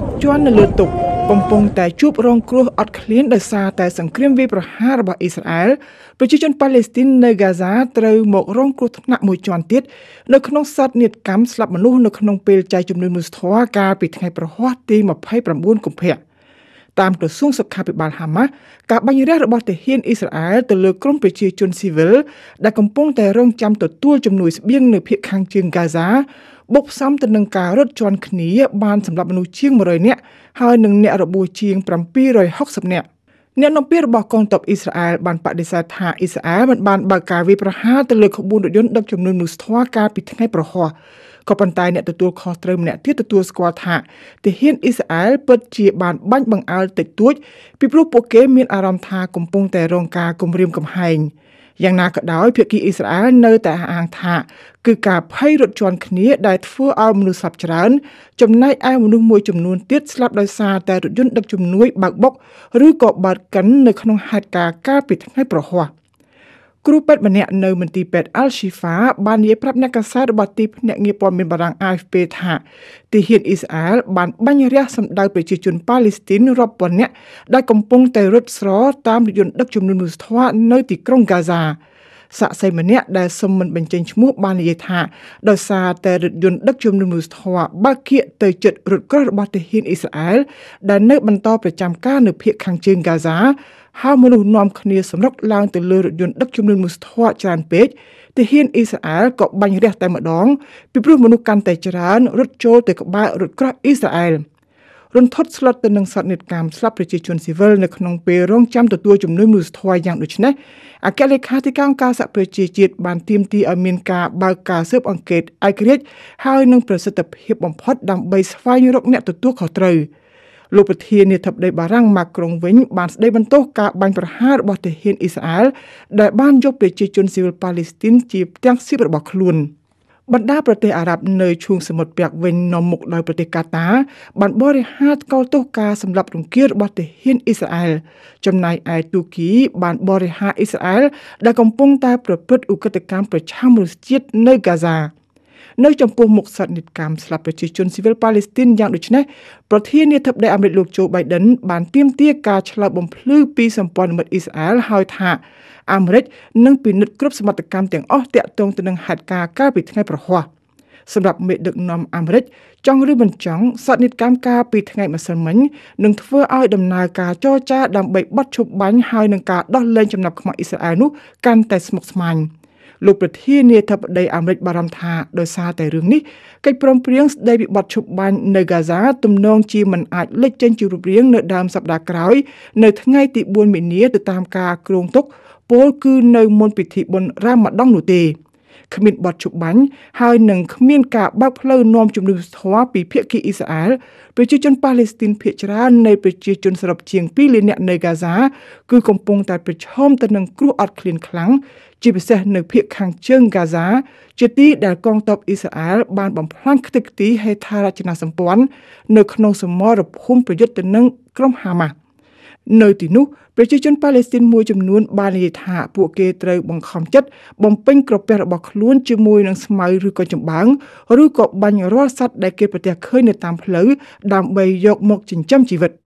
ទុកជន់នៅលើទុក កំពុងតែជួបរងគ្រោះអត់ឃ្លានដោយសារតែ សង្គ្រាមវាយប្រហាររបស់អ៊ីស្រាអែលប្រជាជនប៉ាឡេស្ទីននៅហ្គាហ្សាត្រូវមករងគ្រោះថ្នាក់មួយជាន់ទៀតនៅក្នុងសត្វនាដកម្មស្លាប់មនុស្សនៅក្នុងពេលចែកជំនួយមនុស្សធម៌កាលពីថ្ងៃប្រហ័សទី29កុម្ភៈតាមក្រសួងសុខាភិបាលហាម៉ាស់ការបាញ់រះរបស់ទាហានអ៊ីស្រាអែលទៅលើក្រុមប្រជាជនស៊ីវិលដែលកំពុងតែរងចាំទទួលជំនួយស្បៀងនៅភូមិខាងជើងហ្គាហ្សាបុកផ្សំទៅនឹងការរត់ជាន់គ្នា បានសម្រាប់មនុស្សជាង100នាក់ហើយនឹងអ្នករបួសជាង760នាក់អ្នកនាំពាក្យរបស់កងទ័ពអ៊ីស្រាអែលបានបដិសេធថាអ៊ីស្រាអែលមិនបានបើកការវាយប្រហារទៅលើក្បួនរថយន្តដឹកជំនួយមនុស្សធម៌កាលពីថ្ងៃប្រហោះក៏ប៉ុន្តែអ្នកទទួលខុសត្រូវម្នាក់ទៀតទទួលស្គាល់ថាទាហានអ៊ីស្រាអែលពិតជាបានបាញ់បង្អើលតិចតួច ពីព្រោះពួកគេមានអារម្មណ៍ថាកំពុងតែរងការគំរាមកំហែងយ៉ាងណាក៏ដោយភាគីអ៊ីស្រាអែលនៅតែអាងថា គឺការភ័យរត់ជន់គ្នាដែលធ្វើឲ្យមនុស្សស្លាប់ច្រើន ចំណែកឯមនុស្សមួយចំនួនទៀតស្លាប់ដោយសារតែរថយន្តដឹកជំនួយបើកបុកឬក៏បើកកិននៅក្នុងហេតុការណ៍កាលពីថ្ងៃប្រហ័ស។គ្រូពេទ្យម្នាក់នៅមន្ទីរពេទ្យ Al-Shifa បាននិយាយប្រាប់អ្នកកាសែតរបស់ទីភ្នាក់ងារព័ត៌មានបារាំង AFP ថាទាហានអ៊ីស្រាអែលបានបាញ់រះសម្ដៅប្រជាជនប៉ាឡេស្ទីនរាប់ពាន់នាក់ដែលកំពុងតែរត់ស្រតាមរថយន្តដឹកជំនុំមនុស្សធម៌នៅទីក្រុង Gaza សាក់សីម្នាក់ដែលសុំមិនបញ្ចេញឈ្មោះបាននិយាយថា ដោយសារតែរថយន្តដឹកជម្រុំមនុស្សធម៌បើកគៀកទៅជិតរថក្រោះរបស់ទាហានអ៊ីស្រាអែលដែលនៅបន្តប្រចាំការនៅភូមិខាងជើងហ្គាហ្សាហើយមនុស្សនាំគ្នាសម្រុកឡើងទៅលើរថយន្តដឹកជម្រុំមនុស្សធម៌ច្រើនពេកទាហានអ៊ីស្រាអែលក៏បាញ់រះតែម្ដងពីព្រោះមនុស្សកាន់តែច្រើនរត់ចូលទៅក្បែររថក្រោះអ៊ីស្រាអែល។រន្ធត់ស្លុតទៅនឹងសត្វនេតកម្មស្លាប់ប្រជាជនស៊ីវិលនៅក្នុងពេលរងចាំទទួលជំនួយមនុស្សធម៌យ៉ាងដូចនេះអគ្គលេខាធិការអង្គការសហប្រជាជាតិបានទាមទារឲ្យមានការបើកការស៊ើបអង្កេតឯករាជ្យហើយនឹងប្រសិទ្ធភាពបំផុតដើម្បីស្វែងរកអ្នកទទួលខុសត្រូវលោកប្រធានាធិបតីបារាំងម៉ាក្រុងវិញបានស្ដីបន្ទោសការបាញ់ប្រហាររបស់ទាហានអ៊ីស្រាអែលដែលបានយកប្រជាជនស៊ីវិលប៉ាឡេស្ទីនជាផ្ទាំងស៊ីបរបស់ខ្លួន។បណ្ដាប្រទេសអារ៉ាប់នៅឈូងសមុទ្រពាក់វិញនាំមុខដោយប្រទេសកាតា បានបរិហារថ្កោលទោសការសម្លាប់រង្គាលរបស់ទាហានអ៊ីស្រាអែលចំណែកឯទូគីបានបរិហារអ៊ីស្រាអែលដែលកំពុងតែប្រព្រឹត្តឧក្រិដ្ឋកម្មប្រឆាំងមនុស្សជាតិនៅហ្គាហ្សា។នៅចំពោះមុខសន្និកម្មស្លាប់ប្រជាជនស៊ីវិលប៉ាឡេស្ទីនយ៉ាងដូចនេះប្រធានាធិបតីអាមេរិកលោកโจ Biden បានទាមទារការឆ្លើយបំភ្លឺពីសម្ព័ន្ធមិត្តអ៊ីស្រាអែលហើយថាអាមេរិកនឹងពិនិត្យគ្រប់សមត្ថកម្មទាំងអស់ទាក់ទងទៅនឹងហេតុការណ៍កាលពីថ្ងៃប្រហ័សសម្រាប់មេដឹកនាំអាមេរិកចង់ឬមិនចង់សន្និកម្មការពីថ្ងៃម្សិលមិញនឹងធ្វើឲ្យដំណើរការចរចាដើម្បីបတ်ឈប់បាញ់ហើយនឹងការដោះលែងចំណាប់ខ្មៅអ៊ីស្រាអែលនោះកាន់តែស្មុគស្មាញ។លោកប្រធានាធិបតីអាមេរិកបារម្ភថាដោយសារតែរឿងនេះកិច្ចព្រមព្រៀងស្តីពីបទឈប់បាញ់នៅហ្គាហ្សាទំនងជាមិនអាចលេចចេញជារូបរាងនៅដើមសប្តាហ៍ក្រោយនៅថ្ងៃទី4មីនាទៅតាមការគ្រោងទុក ពលគឺនៅមុនពិធីបុណ្យរ៉ាម៉ាដងនោះទេ។គ្មានបទជបាញ់ហើយនឹងគ្មានការបើកផ្លូវនាំជំនួយធម៌ពីភាគីអ៊ីស្រាអែលប្រជាជនប៉ាឡេស្ទីនភាគច្រើននៃប្រជាជនសរុបជាង2លាននាក់នៅហ្គាហ្សាគឺកំពុងតែប្រឈមទៅនឹងគ្រោះអត់ឃ្លានខ្លាំងជាពិសេសនៅភាគខាងជើងហ្គាហ្សាជាទីដែលកងទ័ពអ៊ីស្រាអែលបានបំផ្លាញខ្ទេចខ្ទីហេដ្ឋារចនាសម្ព័ន្ធនៅក្នុងសមរភូមិប្រយុទ្ធទៅនឹងក្រុមហាម៉ាស់នៅទីនោះប្រជាជនប៉ាឡេស្ទីនមួយចំនួនបាននិយាយថាពួកគេត្រូវបង្ខំចិត្តបំពេញក្រពះរបស់ខ្លួនជាមួយនឹងស្មៅឬក៏ចំបាំងឬក៏បាញ់រាល់សត្វដែលគេប្រទះឃើញនៅតាមផ្លូវដើម្បីយកមកចិញ្ចឹមជីវិត។